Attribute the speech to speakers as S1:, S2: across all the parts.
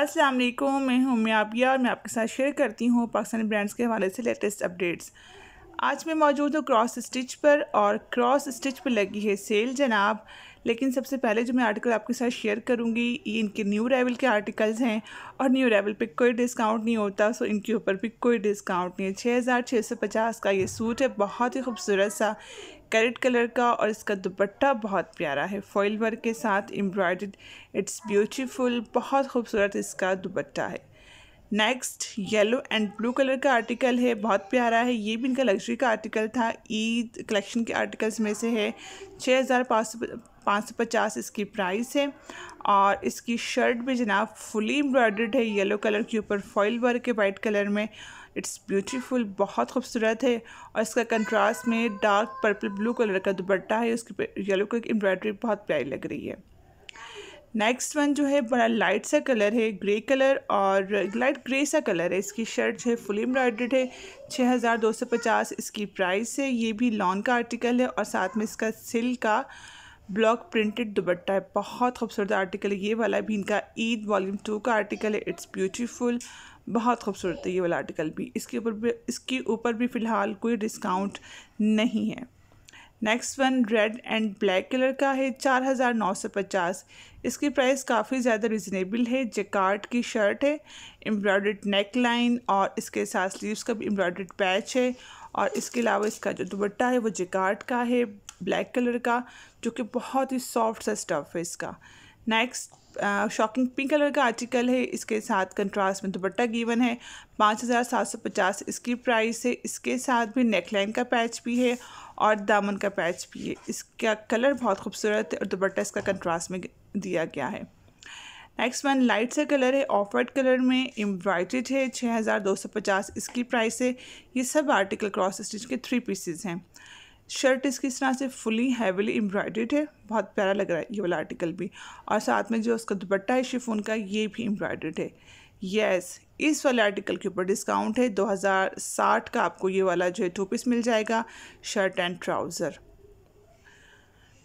S1: असलकुम मैं हूँ म्याबिया और मैं आपके साथ शेयर करती हूँ पाकिस्तानी ब्रांड्स के हवाले से लेटेस्ट अपडेट्स आज मैं मौजूद हूँ क्रॉस स्टिच पर और क्रॉस स्टिच पर लगी है सेल जनाब लेकिन सबसे पहले जो मैं आर्टिकल आपके साथ शेयर करूँगी ये इनके न्यू रेवल के आर्टिकल्स हैं और न्यू रेवल पे कोई डिस्काउंट नहीं होता सो इनके ऊपर भी कोई डिस्काउंट नहीं है छः हज़ार छः सौ पचास का ये सूट है बहुत ही खूबसूरत सा कैरेट कलर का और इसका दुपट्टा बहुत प्यारा है फॉइल वर्क के साथ एम्ब्रॉयड इट्स ब्यूटीफुल बहुत खूबसूरत इसका दुपट्टा है next yellow and blue colour का आर्टिकल है बहुत प्यारा है ये भी इनका लग्जरी का आर्टिकल था ईद कलेक्शन के आर्टिकल्स में से है छः हज़ार पाँच सौ पाँच सौ पचास इसकी प्राइस है और इसकी शर्ट भी जनाब फुली एम्ब्रॉयडर्ड है येलो कलर के ऊपर फॉइल वर्क है वाइट कलर में इट्स ब्यूटीफुल बहुत खूबसूरत है और इसका कंट्रास्ट में डार्क पर्पल ब्लू कलर का दुपट्टा है उसके येलो कलर की एम्ब्रॉयडरी बहुत प्यारी लग रही है नेक्स्ट वन जो है बड़ा लाइट सा कलर है ग्रे कलर और लाइट ग्रे सा कलर है इसकी शर्ट जो है फुली एम्ब्रॉयडर्ड है छः हज़ार दो सौ पचास इसकी प्राइस है ये भी लॉन का आर्टिकल है और साथ में इसका सिल्क का ब्लॉक प्रिंटेड दुबट्टा है बहुत खूबसूरत आर्टिकल है ये वाला भी इनका ईद वॉल्यूम टू का आर्टिकल है इट्स ब्यूटीफुल बहुत खूबसूरत है ये वाला आर्टिकल भी इसके ऊपर भी इसके ऊपर भी फ़िलहाल कोई डिस्काउंट नहीं है next one red and black colour का है चार हज़ार नौ सौ पचास इसकी प्राइस काफ़ी ज़्यादा रिजनेबल है जेकार्ड की शर्ट है एम्ब्रॉयड नेक लाइन और इसके साथ स्लीव्स का भी एम्ब्रॉयड पैच है और इसके अलावा इसका जो दुबट्टा है वो जेकार्ड का है ब्लैक कलर का जो कि बहुत ही सॉफ्ट सा स्टफ़ है इसका नेक्स्ट शॉकिंग पिंक कलर का आर्टिकल है इसके साथ कंट्रास्ट में दुपट्टा गिवन है पाँच हज़ार सात सौ पचास इसकी प्राइस है इसके साथ भी नेकलाइन का पैच भी है और दामन का पैच भी है इसका कलर बहुत खूबसूरत है और दुपट्टा इसका कंट्रास्ट में दिया गया है नेक्स्ट वन लाइट सा कलर है ऑफ वाइट कलर में एम्ब्रॉयड्रेड है छः हज़ार दो सौ पचास इसकी प्राइस है ये सब आर्टिकल क्रॉस स्टिच के थ्री पीसेज हैं शर्ट इसकी इस तरह से फुली हैवीली एम्ब्रॉयड्रेड है बहुत प्यारा लग रहा है ये वाला आर्टिकल भी और साथ में जो उसका दुपट्टा है शिफोन का ये भी एम्ब्रॉयड्रेड है यस yes, इस वाले आर्टिकल के ऊपर डिस्काउंट है 2060 का आपको ये वाला जो है टू पीस मिल जाएगा शर्ट एंड ट्राउज़र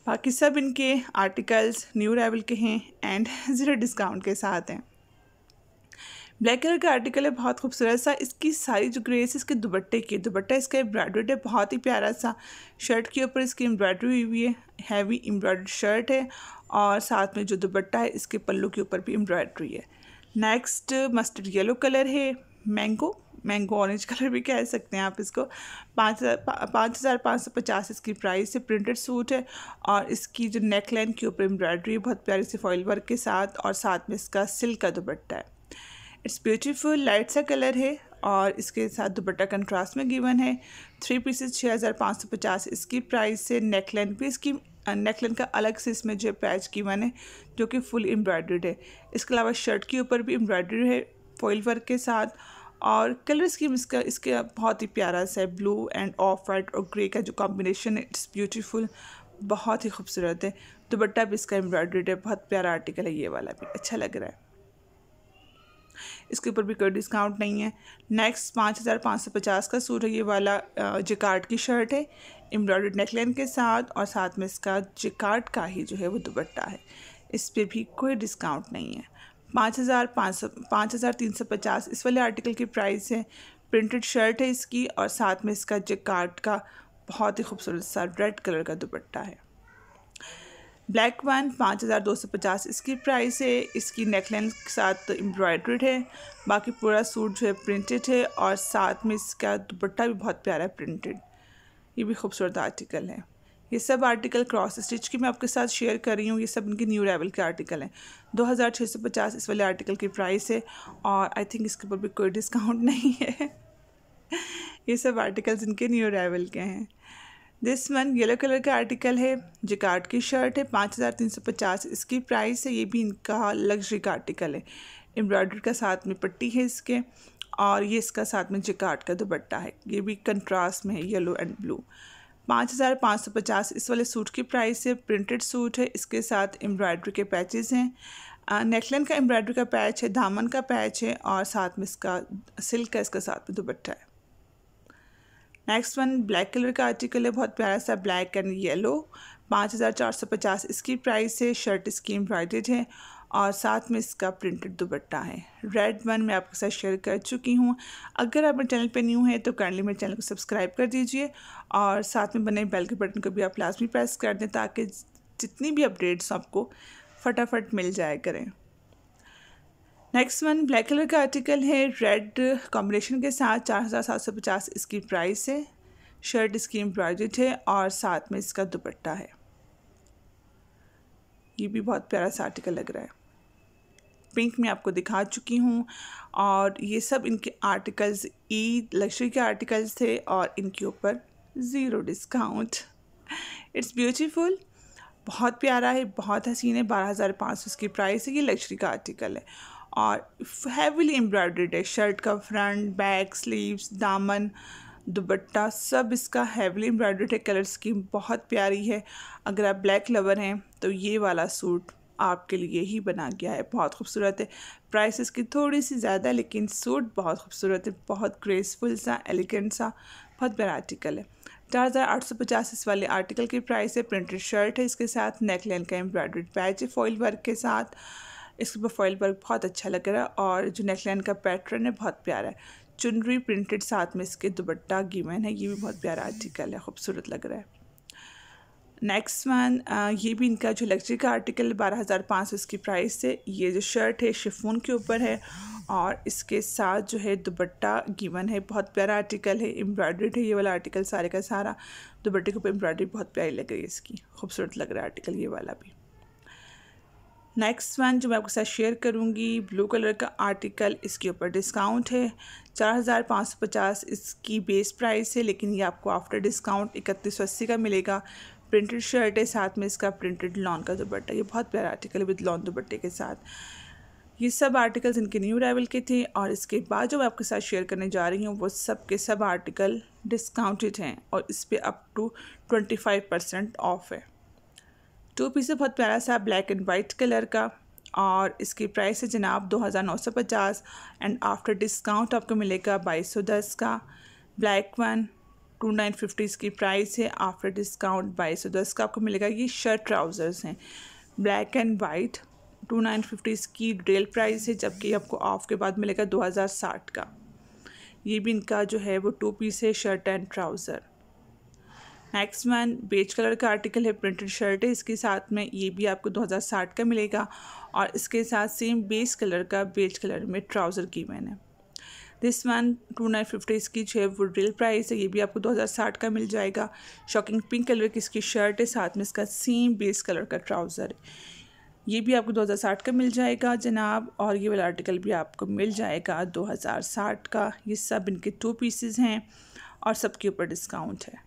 S1: बाकी सब इनके आर्टिकल्स न्यू रेवल के हैं एंड ज़ीरो डिस्काउंट के साथ हैं ब्लैक कलर का आर्टिकल है बहुत खूबसूरत सा इसकी सारी जो ग्रेस है इसके दुबट्टे की दुबट्टा इसका एम्ब्रॉयड्रेड है बहुत ही प्यारा सा शर्ट के ऊपर इसकी एम्ब्रॉयड्री हुई है हैवी एम्ब्रॉयड शर्ट है और साथ में जो दुबट्टा है इसके पल्लू के ऊपर भी एम्ब्रॉयड्री है नेक्स्ट मस्टर्ड येलो कलर है मैंगो मैंगो ऑरेंज कलर भी कह सकते हैं आप इसको पाँच हज़ार पाँच हज़ार पाँच सौ पचास इसकी प्राइस है प्रिंटेड सूट है और इसकी जो नेक लाइन के ऊपर एम्ब्रॉयड्री है बहुत प्यारी सी फॉइल वर्क के साथ और साथ में इसका सिल्क का दुपट्टा है इट्स ब्यूटीफुल लाइट सा कलर है और इसके साथ दुपट्टा कंट्रास्ट में गिवन है थ्री पीसेस छः हज़ार पाँच सौ पचास इसकी प्राइस से नेकलैन भी इसकी नेकलैन का अलग से इसमें जो प्राइस गिवन है जो कि फुल एम्ब्रॉयड्रेड है इसके अलावा शर्ट के ऊपर भी एम्ब्रॉयड्री है फॉइल वर्क के साथ और कलर स्कीम इसका इसके बहुत ही प्यारा सा है ब्लू एंड ऑफ वाइट और ग्रे का जो कॉम्बिनेशन है इट्स ब्यूटीफुल बहुत ही खूबसूरत है दुपट्टा भी इसका एम्ब्रॉयड्रीड है बहुत प्यारा आर्टिकल है ये वाला भी अच्छा लग रहा है इसके ऊपर भी कोई डिस्काउंट नहीं है नेक्स्ट पाँच हज़ार पाँच सौ पचास का सूट है ये वाला जिकार्ड की शर्ट है एम्ब्रॉयड नेकलाइन के साथ और साथ में इसका जिकार्ड का ही जो है वो दुपट्टा है इस पर भी कोई डिस्काउंट नहीं है पाँच हज़ार पाँच सौ पाँच हज़ार तीन सौ पचास इस वाले आर्टिकल की प्राइस है प्रिंटेड शर्ट है इसकी और साथ में इसका जिकार्ड का बहुत ही खूबसूरत सा रेड कलर का दुपट्टा है ब्लैक वन पाँच हज़ार दो सौ पचास इसकी प्राइस है इसकी नेकलाइन के साथ तो एम्ब्रॉयड्रेड है बाकी पूरा सूट जो है प्रिंटेड है और साथ में इसका दुपट्टा भी बहुत प्यारा है प्रिंटेड ये भी खूबसूरत आर्टिकल है ये सब आर्टिकल क्रॉस स्टिच की मैं आपके साथ शेयर कर रही हूँ ये सब इनके न्यू लेवल के आर्टिकल हैं दो हज़ार छः सौ पचास इस वाले आर्टिकल की प्राइस है और आई थिंक इसके ऊपर भी कोई डिस्काउंट नहीं है ये सब आर्टिकल्स इनके न्यू लेवल के हैं दिस वन येलो कलर का आर्टिकल है जिकार्ड की शर्ट है पाँच हज़ार तीन सौ पचास इसकी प्राइस है ये भी इनका लग्जरी का आर्टिकल है एम्ब्रॉयडर का साथ में पट्टी है इसके और ये इसका साथ में जिकार्ड का दुपट्टा है ये भी कंट्रास्ट में है येलो एंड ब्लू पाँच हज़ार पाँच सौ पचास इस वाले सूट की प्राइस है प्रिंटेड सूट है इसके साथ एम्ब्रॉयडरी के पैचेज़ हैं नेकलैन का एम्ब्रॉयडरी का पैच है दामन का पैच है और साथ में इसका सिल्क का इसका साथ में दुपट्टा है नेक्स्ट वन ब्लैक कलर का आर्टिकल है बहुत प्यारा सा ब्लैक एंड येलो पाँच हज़ार चार सौ पचास इसकी प्राइस है शर्ट इसकी एम्ब्रॉयडेड है और साथ में इसका प्रिंटेड दुपट्टा है रेड वन मैं आपके साथ शेयर कर चुकी हूँ अगर आप मेरे चैनल पर न्यू हैं तो काइंडली मेरे चैनल को सब्सक्राइब कर दीजिए और साथ में बने बेल के बटन को भी आप लाजमी प्रेस कर दें ताकि जितनी भी अपडेट्स आपको फटाफट मिल जाए करें नेक्स्ट वन ब्लैक कलर का आर्टिकल है रेड कॉम्बिनेशन के साथ चार हज़ार सात सौ पचास इसकी प्राइस है शर्ट इसकी एम्ब्रॉयड है और साथ में इसका दुपट्टा है ये भी बहुत प्यारा सा आर्टिकल लग रहा है पिंक में आपको दिखा चुकी हूँ और ये सब इनके आर्टिकल्स ई लक्ष्मी के आर्टिकल्स थे और इनके ऊपर ज़ीरो डिस्काउंट इट्स ब्यूटीफुल बहुत प्यारा है बहुत हसीन है बारह हज़ार पाँच सौ इसकी प्राइस है ये लक्ष्मी का आर्टिकल है और हैवीली एम्ब्रॉयडर्ड है शर्ट का फ्रंट बैक स्लीव्स दामन दुपट्टा सब इसका हैवीली एम्ब्रॉयडर्ड है कलर स्कीम बहुत प्यारी है अगर आप ब्लैक लवर हैं तो ये वाला सूट आपके लिए ही बना गया है बहुत खूबसूरत है प्राइस इसकी थोड़ी सी ज़्यादा है लेकिन सूट बहुत खूबसूरत है बहुत ग्रेसफुल सा एलिगेंट सा बहुत प्यारा आर्टिकल है चार हज़ार आठ सौ पचास इस वाले आर्टिकल की प्राइस है प्रिंटेड शर्ट है इसके साथ नेकलाइन का एम्ब्रॉयड्रेड पैच है फॉइल वर्क के साथ इसके प्रोफाइल वर्क बहुत अच्छा लग रहा है और जो नेकलाइन का पैटर्न है बहुत प्यारा है चुनरी प्रिंटेड साथ में इसके दुबट्टा गिवन है ये भी बहुत प्यारा आर्टिकल है खूबसूरत लग रहा है नेक्स्ट वन ये भी इनका जो लग्जरी का आर्टिकल है बारह हज़ार पाँच सौ इसकी प्राइस है ये जो शर्ट है शिफोन के ऊपर है और इसके साथ जो है दुबट्टा गिवन है बहुत प्यारा आर्टिकल है एम्ब्रॉयड्रीड है ये वाला आर्टिकल सारे का सारा दुबट्टे के ऊपर एम्ब्रॉयड्री बहुत प्यारी लग रही है इसकी खूबसूरत लग रहा है आर्टिकल ये वाला भी नेक्स्ट वन जो मैं आपके साथ शेयर करूँगी ब्लू कलर का आर्टिकल इसके ऊपर डिस्काउंट है चार हज़ार पाँच सौ पचास इसकी बेस प्राइस है लेकिन ये आपको आफ्टर डिस्काउंट इकतीस सौ अस्सी का मिलेगा प्रिंटेड शर्ट है साथ में इसका प्रिंटेड लॉन का दुपट्टा ये बहुत प्यारा आर्टिकल है विद लॉन दुपट्टे के साथ ये सब आर्टिकल्स इनके न्यू अराइवल के थे और इसके बाद जो मैं आपके साथ शेयर करने जा रही हूँ वो सब के सब आर्टिकल डिस्काउंटेड हैं और इस पर up to twenty five percent off है टू पीस बहुत प्यारा सा ब्लैक एंड वाइट कलर का और इसकी प्राइस है जनाब दो हज़ार नौ सौ पचास एंड आफ्टर डिस्काउंट आपको मिलेगा बाईस सौ दस का black one two nine fifty इसकी प्राइस है आफ्टर डिस्काउंट बाईस सौ दस का आपको मिलेगा ये शर्ट ट्राउज़र्स हैं black and white two nine fifty इसकी रेल प्राइस है जबकि आपको ऑफ के बाद मिलेगा दो हज़ार साठ का ये भी इनका जो है वो टू पीस है शर्ट एंड ट्राउज़र हैक्समैन बेच कलर का आर्टिकल है प्रिंटेड शर्ट है इसके साथ में ये भी आपको 2060 का मिलेगा और इसके साथ सेम बेस कलर का बेच कलर में ट्राउज़र की मैंने this one two nine fifty इसकी जो है वो रियल प्राइस है ये भी आपको 2060 का मिल जाएगा शॉकिंग पिंक कलर की इसकी शर्ट है साथ में इसका सेम बेस कलर का ट्राउज़र है ये भी आपको 2060 का मिल जाएगा जनाब और ये वाला आर्टिकल भी आपको मिल जाएगा 2060 का ये सब इनके टू पीसेज हैं और सबके ऊपर डिस्काउंट है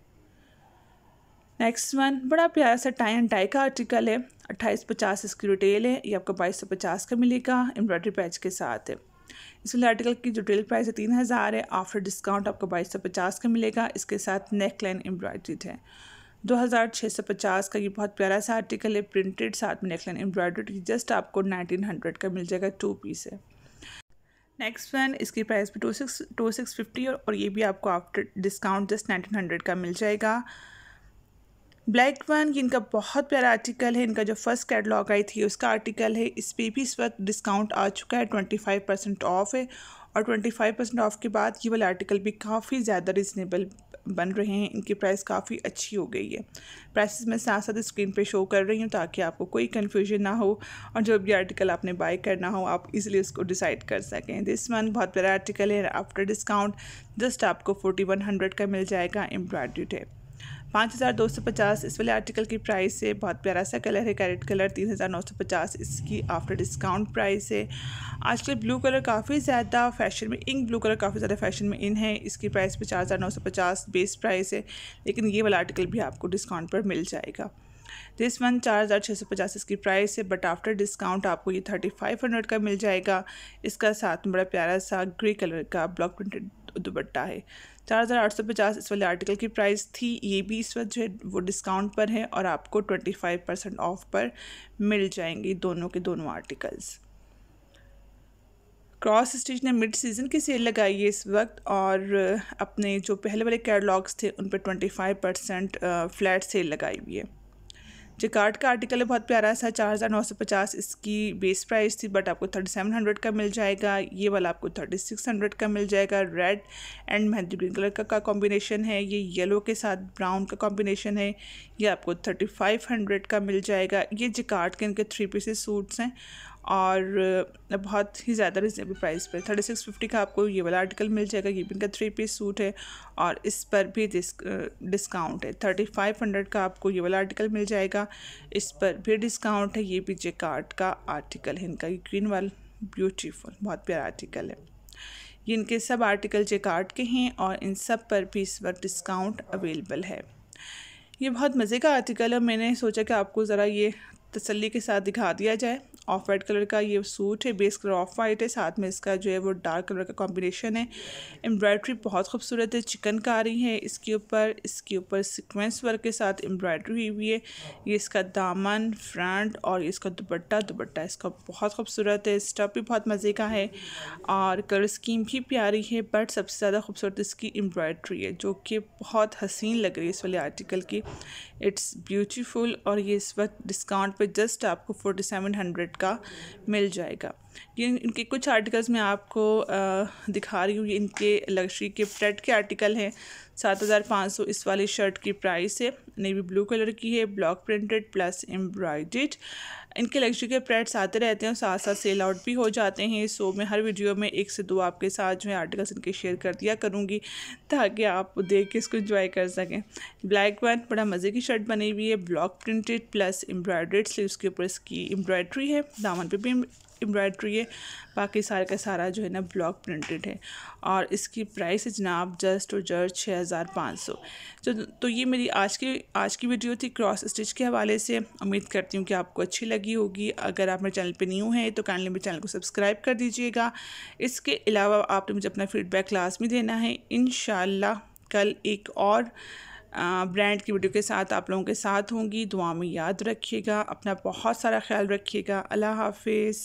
S1: नेक्स्ट वन बड़ा प्यारा सा टाई एंड टाई का आर्टिकल है अट्ठाईस पचास इसकी रिटेल है ये आपको बाईस सौ पचास का मिलेगा एम्ब्रॉयडरी पैच के साथ है इस वाले आर्टिकल की जो रिटेल प्राइस है तीन हज़ार है आफ्टर डिस्काउंट आपको बाईस सौ पचास का मिलेगा इसके साथ नेक लाइन एम्ब्रॉयड्रीड है दो हज़ार छः सौ पचास का ये बहुत प्यारा सा आर्टिकल है प्रिंटेड साथ में लाइन एम्ब्रॉयड्रीड की जस्ट आपको नाइनटीन हंड्रेड का मिल जाएगा टू पीस है नेक्स्ट वन इसकी प्राइस भी two six two six fifty और ये भी आपको after discount just nineteen hundred का मिल जाएगा ब्लैक वन इनका बहुत प्यारा आर्टिकल है इनका जो फर्स्ट कैटलॉग आई थी उसका आर्टिकल है इस पर भी इस वक्त डिस्काउंट आ चुका है ट्वेंटी फाइव परसेंट ऑफ है और ट्वेंटी फाइव परसेंट ऑफ के बाद ये वाला आर्टिकल भी काफ़ी ज़्यादा रिजनेबल बन रहे हैं इनकी प्राइस काफ़ी अच्छी हो गई है प्राइसेस मैं साथ साथ स्क्रीन पे शो कर रही हूँ ताकि आपको कोई कन्फ्यूजन ना हो और जो भी आर्टिकल आपने बाय करना हो आप इजीली उसको डिसाइड कर सकें दिस मंथ बहुत बड़ा आर्टिकल है आफ्टर डिस्काउंट जस्ट आपको फोर्टी वन हंड्रेड का मिल जाएगा एम्ब्रॉयड्री टेप पाँच हज़ार दो सौ पचास इस वाले आर्टिकल की प्राइस है बहुत प्यारा सा कलर है कैरेट कलर तीन हज़ार नौ सौ पचास इसकी आफ्टर डिस्काउंट प्राइस है आजकल ब्लू कलर काफ़ी ज़्यादा फैशन में इंक ब्लू कलर काफ़ी ज़्यादा फैशन में इन है इसकी प्राइस पे चार हज़ार नौ सौ पचास बेस प्राइस है लेकिन ये वाला आर्टिकल भी आपको डिस्काउंट पर मिल जाएगा दिस वन चार हज़ार छः सौ पचास इसकी प्राइस है बट आफ्टर डिस्काउंट आपको ये थर्टी फाइव हंड्रेड का मिल जाएगा इसका साथ में बड़ा प्यारा सा ग्रे कलर का ब्लॉक प्रिंटेड दुपट्टा है चार हज़ार आठ सौ पचास इस वाले आर्टिकल की प्राइस थी ये भी इस वक्त जो है वो डिस्काउंट पर है और आपको ट्वेंटी फाइव परसेंट ऑफ पर मिल जाएंगी दोनों के दोनों आर्टिकल्स क्रॉस स्टिच ने मिड सीज़न की सेल लगाई है इस वक्त और अपने जो पहले वाले कैटलॉग्स थे उन पर twenty five percent flat sale लगाई हुई है जिकार्ट का आर्टिकल है बहुत प्यारा सा चार हज़ार नौ सौ पचास इसकी बेस प्राइस थी बट आपको थर्टी सेवन हंड्रेड का मिल जाएगा ये वाला आपको थर्टी सिक्स हंड्रेड का मिल जाएगा red and mehndi green colour का, का कॉम्बिनेशन है ये येलो के साथ ब्राउन का कॉम्बिनेशन है ये आपको थर्टी फाइव हंड्रेड का मिल जाएगा ये जिकार्ट के इनके थ्री पीसेस सूट्स हैं और बहुत ही ज़्यादा रिजनेबल प्राइस पर थर्टी सिक्स फिफ्टी का आपको ये वाला आर्टिकल मिल जाएगा ये भी इनका थ्री पीस सूट है और इस पर भी डिस्काउंट है थर्टी फाइव हंड्रेड का आपको ये वाला आर्टिकल मिल जाएगा इस पर भी डिस्काउंट है ये भी कार्ट का आर्टिकल है इनका ग्रीन वाल ब्यूटीफुल बहुत प्यारा आर्टिकल है ये इनके सब आर्टिकल कार्ट के हैं और इन सब पर भी इस वक्त डिस्काउंट अवेलेबल है ये बहुत मज़े का आर्टिकल है मैंने सोचा कि आपको ज़रा ये तसल्ली के साथ दिखा दिया जाए ऑफ वाइट कलर का ये सूट है बेस कलर ऑफ वाइट है साथ में इसका जो है वो डार्क कलर का कॉम्बिनेशन है एम्ब्रॉयड्री बहुत खूबसूरत है चिकन रही है इसके ऊपर इसके ऊपर सिक्वेंस वर्क के साथ एम्ब्रॉयड्री हुई हुई है ये इसका दामन फ्रंट और इसका दुपट्टा दुपट्टा इसका बहुत खूबसूरत है स्टफ भी बहुत मज़े का है और कलर स्कीम भी प्यारी है बट सबसे ज़्यादा खूबसूरत इसकी एम्ब्रॉयड्री है जो कि बहुत हसीन लग रही है इस वाले आर्टिकल की इट्स ब्यूटीफुल और ये इस वक्त डिस्काउंट पे जस्ट आपको फोर्टी सेवन हंड्रेड आपका मिल जाएगा ये इनके कुछ आर्टिकल्स मैं आपको आ, दिखा रही हूँ ये इनके लग्जरी के फ्रेट के आर्टिकल हैं सात हज़ार पाँच सौ इस वाली शर्ट की प्राइस है नेवी ब्लू कलर की है ब्लॉक प्रिंटेड प्लस एम्ब्रॉयड इनके लग्जरी के प्रेट्स आते रहते हैं और साथ साथ सेल आउट भी हो जाते हैं सो मैं हर वीडियो में एक से दो आपके साथ जो है आर्टिकल्स इनके शेयर कर दिया करूँगी ताकि आप देख के इसको इंजॉय कर सकें ब्लैक वन बड़ा मज़े की शर्ट बनी हुई है block printed plus embroidered sleeve के ऊपर इसकी एम्ब्रॉयड्री है दामन पर भी एम्ब्रॉयड्री है बाकी सारे का सारा जो है ना ब्लॉक प्रिंटेड है और इसकी प्राइस है जनाब जस्ट और जस्ट छः हज़ार पाँच सौ तो, तो ये मेरी आज की आज की वीडियो थी क्रॉस स्टिच के हवाले से उम्मीद करती हूँ कि आपको अच्छी लगी होगी अगर आप मेरे चैनल पर न्यू हैं तो काइंडली मेरे चैनल को सब्सक्राइब कर दीजिएगा इसके अलावा आपने मुझे अपना फीडबैक क्लास में देना है इन कल एक और ब्रांड की वीडियो के साथ आप लोगों के साथ होंगी दुआ में याद रखिएगा अपना बहुत सारा ख्याल रखिएगा अल्लाह हाफिज़